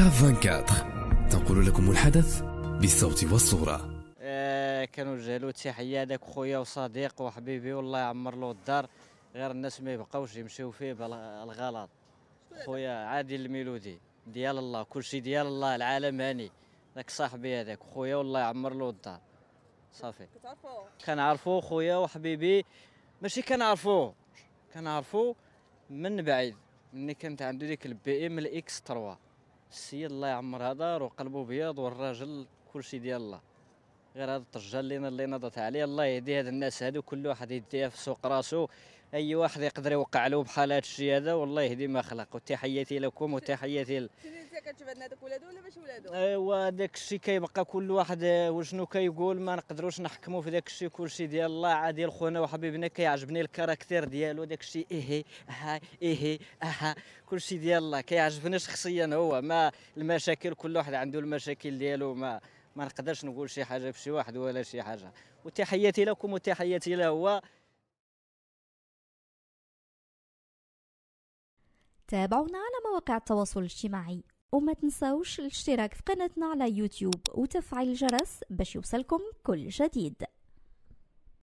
كاف 24 تنقل لكم الحدث بالصوت والصورة آه كنوجه له تحية لك خويا وصديق وحبيبي والله يعمر له الدار غير الناس ما يبقاوش يمشيو فيه بالغلط خويا عادي الميلودي ديال الله كلشي ديال الله العالم هاني ذاك صاحبي هذاك خويا والله يعمر له الدار صافي كنعرفو خويا وحبيبي ماشي كنعرفو كنعرفو من بعيد ملي كانت عنده ديك البي ام الاكس 3 السيد الله يعمر هذا وقلبه بيض والراجل شيء ديال الله غير هذا الطجه اللي اللي نضت عليه الله يهدي هاد الناس هادو كل واحد يديها في سوق راسو اي واحد يقدر يوقع له بحال هاد الشيء هذا والله يهدي ما خلق وتحياتي لكم وتحياتي ل... كتشوف عندنا هذوك ولادو ولا ماشي ولادو ايوا داك الشيء كيبقى كل واحد آه، وشنو كيقول ما نقدروش نحكموا في داك الشيء شيء ديال الله عادي خونا وحبيبنا كيعجبني الكاركتير ديالو داك الشيء إيه،, ايه اها ايه, إيه، اها شيء ديال الله كيعجبني شخصيا هو ما المشاكل كل واحد عنده المشاكل ديالو ما ما نقدرش نقول شي حاجه في شي واحد ولا شي حاجه وتحياتي لكم وتحياتي له هو تابعونا على مواقع التواصل الاجتماعي وما تنساوش الاشتراك في قناتنا على يوتيوب وتفعيل الجرس باش يوصلكم كل جديد